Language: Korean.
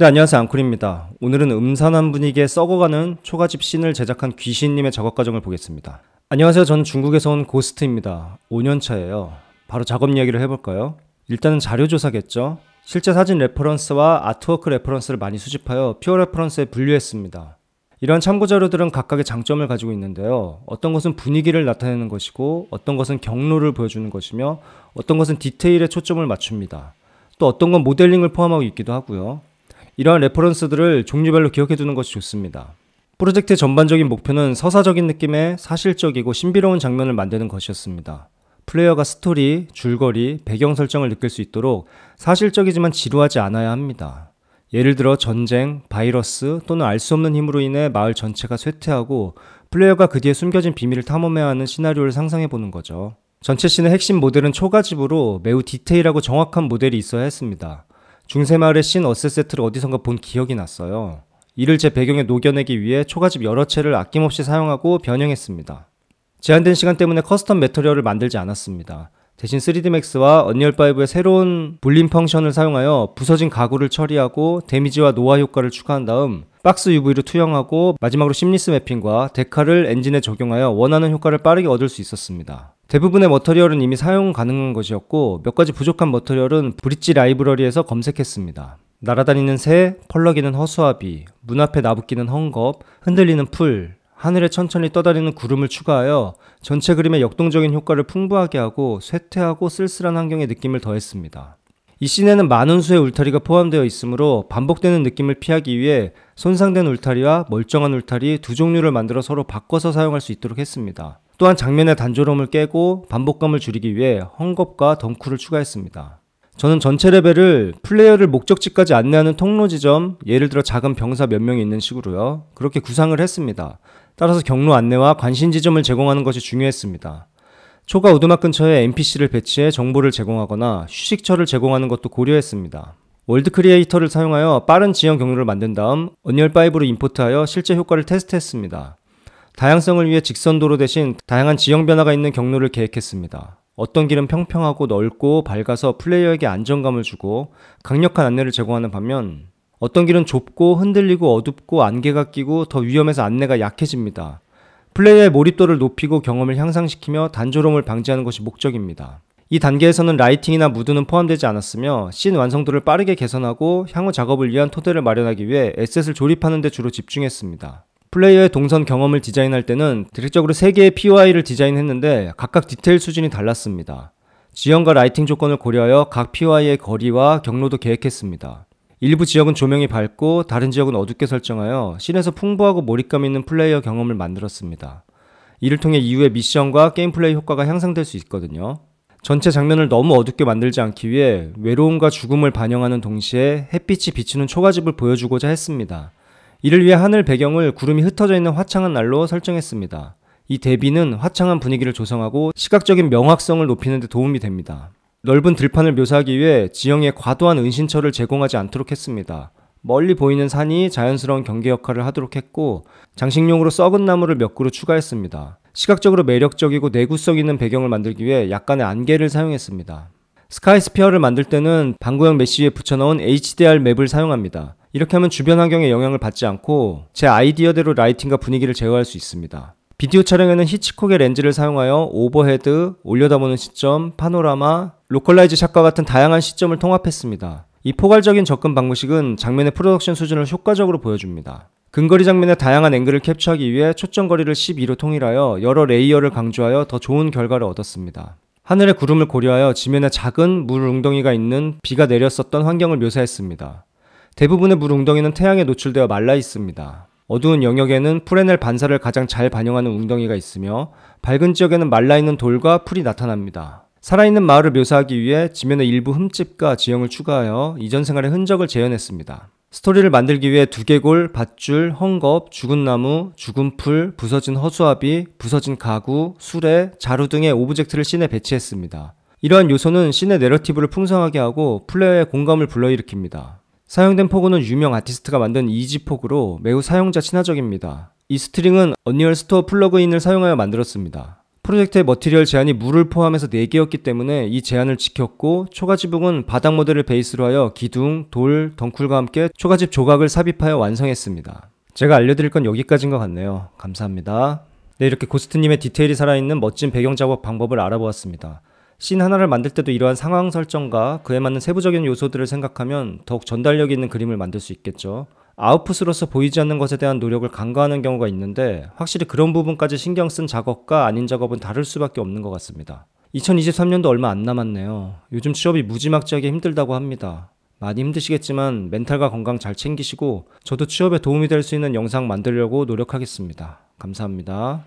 네, 안녕하세요. 앙쿨입니다. 오늘은 음산한 분위기에 썩어가는 초가집 신을 제작한 귀신님의 작업 과정을 보겠습니다. 안녕하세요. 저는 중국에서 온 고스트입니다. 5년차예요. 바로 작업 이야기를 해볼까요? 일단은 자료조사겠죠? 실제 사진 레퍼런스와 아트워크 레퍼런스를 많이 수집하여 퓨어 레퍼런스에 분류했습니다. 이러한 참고 자료들은 각각의 장점을 가지고 있는데요. 어떤 것은 분위기를 나타내는 것이고, 어떤 것은 경로를 보여주는 것이며, 어떤 것은 디테일에 초점을 맞춥니다. 또 어떤 건 모델링을 포함하고 있기도 하고요. 이러한 레퍼런스들을 종류별로 기억해 두는 것이 좋습니다. 프로젝트의 전반적인 목표는 서사적인 느낌의 사실적이고 신비로운 장면을 만드는 것이었습니다. 플레이어가 스토리, 줄거리, 배경 설정을 느낄 수 있도록 사실적이지만 지루하지 않아야 합니다. 예를 들어 전쟁, 바이러스 또는 알 수 없는 힘으로 인해 마을 전체가 쇠퇴하고 플레이어가 그 뒤에 숨겨진 비밀을 탐험해야 하는 시나리오를 상상해 보는 거죠. 전체 씬의 핵심 모델은 초가집으로 매우 디테일하고 정확한 모델이 있어야 했습니다. 중세마을의 신 어세세트를 어디선가 본 기억이 났어요. 이를 제 배경에 녹여내기 위해 초가집 여러 채를 아낌없이 사용하고 변형했습니다. 제한된 시간 때문에 커스텀 메터리얼을 만들지 않았습니다. 대신 3D m a x 와 언리얼5의 새로운 불림 펑션을 사용하여 부서진 가구를 처리하고 데미지와 노화 효과를 추가한 다음 박스 UV로 투영하고 마지막으로 심리스 매핑과 데카를 엔진에 적용하여 원하는 효과를 빠르게 얻을 수 있었습니다. 대부분의 머터리얼은 이미 사용 가능한 것이었고 몇 가지 부족한 머터리얼은 브릿지 라이브러리에서 검색했습니다. 날아다니는 새, 펄럭이는 허수아비, 문 앞에 나부기는 헝겊, 흔들리는 풀, 하늘에 천천히 떠다니는 구름을 추가하여 전체 그림의 역동적인 효과를 풍부하게 하고 쇠퇴하고 쓸쓸한 환경의 느낌을 더했습니다. 이 씬에는 많은 수의 울타리가 포함되어 있으므로 반복되는 느낌을 피하기 위해 손상된 울타리와 멀쩡한 울타리 두 종류를 만들어 서로 바꿔서 사용할 수 있도록 했습니다. 또한 장면의 단조로움을 깨고 반복감을 줄이기 위해 헝겊과 덩쿨을 추가했습니다. 저는 전체 레벨을 플레이어를 목적지까지 안내하는 통로 지점, 예를 들어 작은 병사 몇 명이 있는 식으로요. 그렇게 구상을 했습니다. 따라서 경로 안내와 관심 지점을 제공하는 것이 중요했습니다. 초가 우두막 근처에 NPC를 배치해 정보를 제공하거나 휴식처를 제공하는 것도 고려했습니다. 월드 크리에이터를 사용하여 빠른 지형 경로를 만든 다음 언리얼5로 임포트하여 실제 효과를 테스트했습니다. 다양성을 위해 직선 도로 대신 다양한 지형 변화가 있는 경로를 계획했습니다. 어떤 길은 평평하고 넓고 밝아서 플레이어에게 안정감을 주고 강력한 안내를 제공하는 반면 어떤 길은 좁고 흔들리고 어둡고 안개가 끼고 더 위험해서 안내가 약해집니다. 플레이어의 몰입도를 높이고 경험을 향상시키며 단조로움을 방지하는 것이 목적입니다. 이 단계에서는 라이팅이나 무드는 포함되지 않았으며 씬 완성도를 빠르게 개선하고 향후 작업을 위한 토대를 마련하기 위해 에셋을 조립하는 데 주로 집중했습니다. 플레이어의 동선 경험을 디자인할 때는 대략적으로 3개의 POI를 디자인했는데 각각 디테일 수준이 달랐습니다. 지형과 라이팅 조건을 고려하여 각 POI의 거리와 경로도 계획했습니다. 일부 지역은 조명이 밝고 다른 지역은 어둡게 설정하여 씬에서 풍부하고 몰입감 있는 플레이어 경험을 만들었습니다. 이를 통해 이후의 미션과 게임 플레이 효과가 향상될 수 있거든요. 전체 장면을 너무 어둡게 만들지 않기 위해 외로움과 죽음을 반영하는 동시에 햇빛이 비치는 초가집을 보여주고자 했습니다. 이를 위해 하늘 배경을 구름이 흩어져 있는 화창한 날로 설정했습니다. 이 대비는 화창한 분위기를 조성하고 시각적인 명확성을 높이는 데 도움이 됩니다. 넓은 들판을 묘사하기 위해 지형에 과도한 은신처를 제공하지 않도록 했습니다. 멀리 보이는 산이 자연스러운 경계 역할을 하도록 했고 장식용으로 썩은 나무를 몇 그루 추가했습니다. 시각적으로 매력적이고 내구성 있는 배경을 만들기 위해 약간의 안개를 사용했습니다. 스카이스피어를 만들 때는 방구형 메쉬에 붙여넣은 HDR 맵을 사용합니다. 이렇게 하면 주변 환경에 영향을 받지 않고 제 아이디어대로 라이팅과 분위기를 제어할 수 있습니다. 비디오 촬영에는 히치콕의 렌즈를 사용하여 오버헤드, 올려다보는 시점, 파노라마, 로컬라이즈 샷과 같은 다양한 시점을 통합했습니다. 이 포괄적인 접근 방식은 장면의 프로덕션 수준을 효과적으로 보여줍니다. 근거리 장면의 다양한 앵글을 캡처하기 위해 초점 거리를 12로 통일하여 여러 레이어를 강조하여 더 좋은 결과를 얻었습니다. 하늘의 구름을 고려하여 지면에 작은 물 웅덩이가 있는 비가 내렸었던 환경을 묘사했습니다. 대부분의 물웅덩이는 태양에 노출되어 말라 있습니다. 어두운 영역에는 프레넬 반사를 가장 잘 반영하는 웅덩이가 있으며 밝은 지역에는 말라있는 돌과 풀이 나타납니다. 살아있는 마을을 묘사하기 위해 지면의 일부 흠집과 지형을 추가하여 이전 생활의 흔적을 재현했습니다. 스토리를 만들기 위해 두개골, 밧줄, 헝겊, 죽은 나무, 죽은 풀, 부서진 허수아비, 부서진 가구, 술에, 자루 등의 오브젝트를 씬에 배치했습니다. 이러한 요소는 씬의 내러티브를 풍성하게 하고 플레이어의 공감을 불러일으킵니다. 사용된 포그는 유명 아티스트가 만든 이지 포그로 매우 사용자 친화적입니다. 이 스트링은 언리얼 스토어 플러그인을 사용하여 만들었습니다. 프로젝트의 머티리얼 제한이 물을 포함해서 4개였기 때문에 이 제한을 지켰고 초가지붕은 바닥 모델을 베이스로 하여 기둥, 돌, 덩쿨과 함께 초가집 조각을 삽입하여 완성했습니다. 제가 알려드릴 건 여기까지인 것 같네요. 감사합니다. 네, 이렇게 고스트님의 디테일이 살아있는 멋진 배경 작업 방법을 알아보았습니다. 씬 하나를 만들 때도 이러한 상황 설정과 그에 맞는 세부적인 요소들을 생각하면 더욱 전달력 있는 그림을 만들 수 있겠죠. 아웃풋으로서 보이지 않는 것에 대한 노력을 간과하는 경우가 있는데 확실히 그런 부분까지 신경 쓴 작업과 아닌 작업은 다를 수밖에 없는 것 같습니다. 2023년도 얼마 안 남았네요. 요즘 취업이 무지막지하게 힘들다고 합니다. 많이 힘드시겠지만 멘탈과 건강 잘 챙기시고 저도 취업에 도움이 될 수 있는 영상 만들려고 노력하겠습니다. 감사합니다.